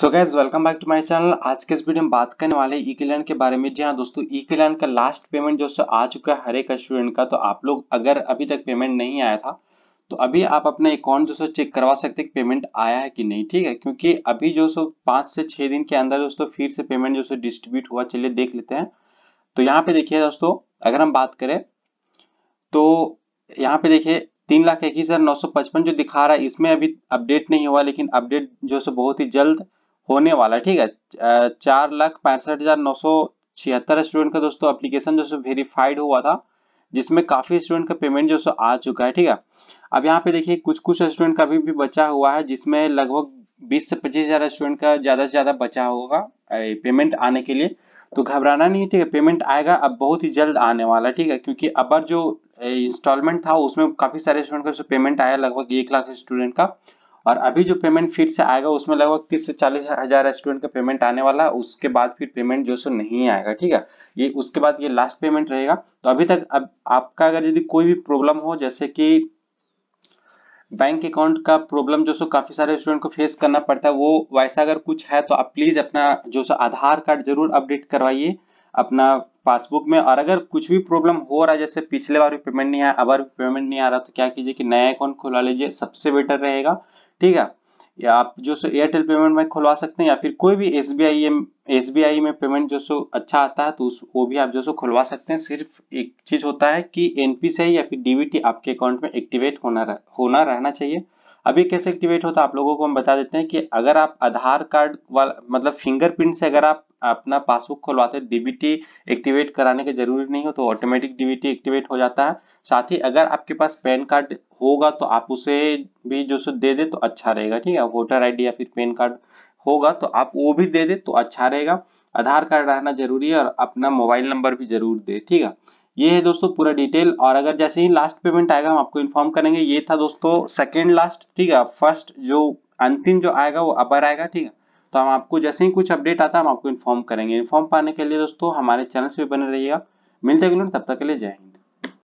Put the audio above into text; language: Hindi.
so guys welcome back to my channel आज के इस वीडियो में बात करने वाले ई कल्याण के बारे में जी हाँ दोस्तों ई कल्याण का लास्ट पेमेंट जो है आ चुका है हर एक स्टूडेंट का तो आप लोग अगर अभी तक पेमेंट नहीं आया था तो अभी आप अपना अकाउंट जो सो चेक करवा सकते हैं पेमेंट आया है कि नहीं ठीक है क्योंकि अभी जो सो पाँच से छः दिन के अंदर दोस्तों फिर से पेमेंट जो सो डिस्ट्रीब्यूट हुआ चलिए देख लेते हैं तो यहाँ पे देखिए दोस्तों अगर हम बात करें तो यहाँ पे देखिए तीन लाख इक्कीस हज़ार नौ सौ पचपन जो दिखा रहा है इसमें अभी अपडेट नहीं हुआ लेकिन अपडेट जो सो बहुत ही जल्द होने वाला है ठीक है चार लाख पैंसठ हजार नौ सौ छिहत्तर स्टूडेंट का दोस्तों एप्लीकेशन जो वेरीफाइड हुआ था जिसमें काफी स्टूडेंट का पेमेंट जो आ चुका है ठीक है अब यहाँ पे देखिए कुछ कुछ स्टूडेंट का अभी भी बचा हुआ है जिसमें लगभग 20 से पच्चीस हजार स्टूडेंट का ज्यादा से ज्यादा बचा होगा पेमेंट आने के लिए तो घबराना नहीं ठीक है पेमेंट आएगा अब बहुत ही जल्द आने वाला है ठीक है क्योंकि अबर जो इंस्टॉलमेंट था उसमें काफी सारे स्टूडेंट का पेमेंट आया लगभग एक लाख स्टूडेंट का और अभी जो पेमेंट फिर से आएगा उसमें लगभग तीस से चालीस हजार स्टूडेंट का पेमेंट आने वाला है उसके बाद फिर पेमेंट जो सो नहीं आएगा ठीक है ये उसके बाद ये लास्ट पेमेंट रहेगा तो अभी तक अब आपका अगर यदि कोई भी प्रॉब्लम हो जैसे कि बैंक अकाउंट का प्रॉब्लम जो सो काफी सारे स्टूडेंट को फेस करना पड़ता है वो वैसा अगर कुछ है तो आप प्लीज अपना जो सो आधार कार्ड जरूर अपडेट करवाइए अपना पासबुक में और अगर कुछ भी प्रॉब्लम हो रहा है जैसे पिछले बार भी पेमेंट नहीं आया अब पेमेंट नहीं आ रहा तो क्या कीजिए कि नया अकाउंट खुला लीजिए सबसे बेटर रहेगा ठीक है या आप जो सो एयरटेल पेमेंट में खुलवा सकते हैं या फिर कोई भी S B I S B I में पेमेंट जो सो अच्छा आता है तो उस वो भी आप जो सो खुलवा सकते हैं सिर्फ एक चीज होता है कि एनपी से या फिर डीबीटी आपके अकाउंट में एक्टिवेट होना रह, होना रहना चाहिए अब ये कैसे एक्टिवेट होता है आप लोगों को हम बता देते हैं कि अगर आप आधार कार्ड वाला मतलब फिंगरप्रिंट से अगर आप अपना पासबुक खोलवाते हैं डीबीटी एक्टिवेट कराने की जरूरी नहीं हो तो ऑटोमेटिक डीबीटी एक्टिवेट हो जाता है साथ ही अगर आपके पास पैन कार्ड होगा तो आप उसे भी जो सो दे दे तो अच्छा रहेगा ठीक है वोटर आई या फिर पैन कार्ड होगा तो आप वो भी दे दे तो अच्छा रहेगा आधार कार्ड रहना जरूरी है और अपना मोबाइल नंबर भी जरूर दे ठीक है ये है दोस्तों पूरा डिटेल और अगर जैसे ही लास्ट पेमेंट आएगा हम आपको इन्फॉर्म करेंगे ये था दोस्तों सेकेंड लास्ट ठीक है फर्स्ट जो अंतिम जो आएगा वो अपर आएगा ठीक है तो हम आपको जैसे ही कुछ अपडेट आता है हम आपको इन्फॉर्म करेंगे इन्फॉर्म पाने के लिए दोस्तों हमारे चैनल से भी बने रहिएगा मिलते हैं तब तक के लिए जाएंगे